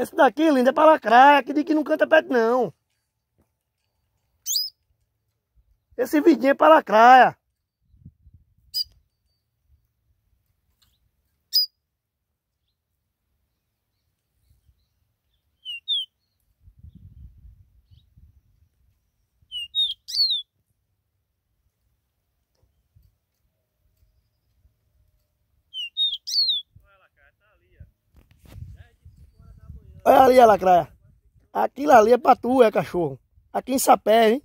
Esse daqui, lindo, é pra lacrar, Aqui de que não canta perto não. Esse vidinho é pra lacraia. Olha ali a lacraia. Aquilo ali é pra tu, é cachorro. Aqui em Sapé, hein?